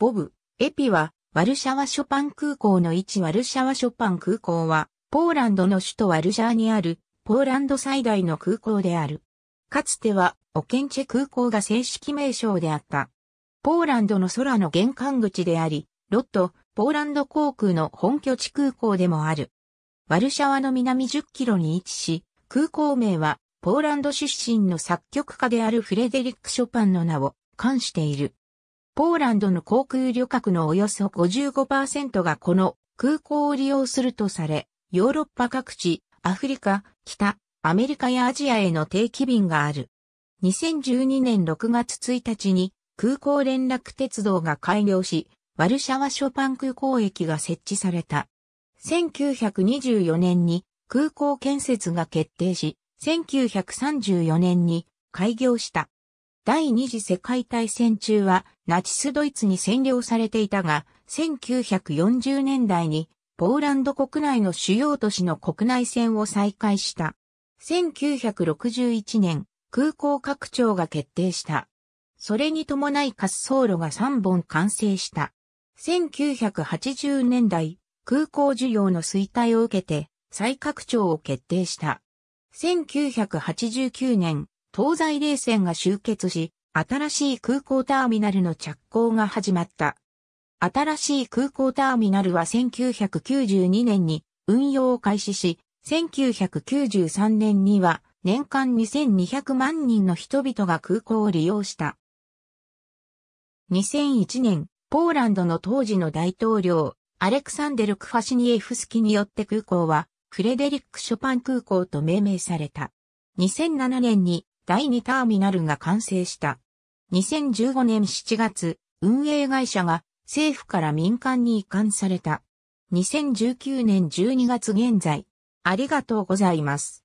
ボブ、エピは、ワルシャワショパン空港の位置ワルシャワショパン空港は、ポーランドの首都ワルシャワにある、ポーランド最大の空港である。かつては、オケンチェ空港が正式名称であった。ポーランドの空の玄関口であり、ロット、ポーランド航空の本拠地空港でもある。ワルシャワの南10キロに位置し、空港名は、ポーランド出身の作曲家であるフレデリック・ショパンの名を、冠している。ポーランドの航空旅客のおよそ55%がこの空港を利用するとされ、ヨーロッパ各地、アフリカ、北、アメリカやアジアへの定期便がある。2012年6月1日に空港連絡鉄道が開業し、ワルシャワショパン空港駅が設置された。1924年に空港建設が決定し、1934年に開業した。第二次世界大戦中はナチスドイツに占領されていたが、1940年代にポーランド国内の主要都市の国内線を再開した。1961年、空港拡張が決定した。それに伴い滑走路が3本完成した。1980年代、空港需要の衰退を受けて、再拡張を決定した。1989年、東西冷戦が終結し、新しい空港ターミナルの着工が始まった。新しい空港ターミナルは1992年に運用を開始し、1993年には年間2200万人の人々が空港を利用した。2001年、ポーランドの当時の大統領、アレクサンデル・クファシニエフスキによって空港は、フレデリック・ショパン空港と命名された。2007年に第2ターミナルが完成した。2015年7月、運営会社が政府から民間に移管された。2019年12月現在、ありがとうございます。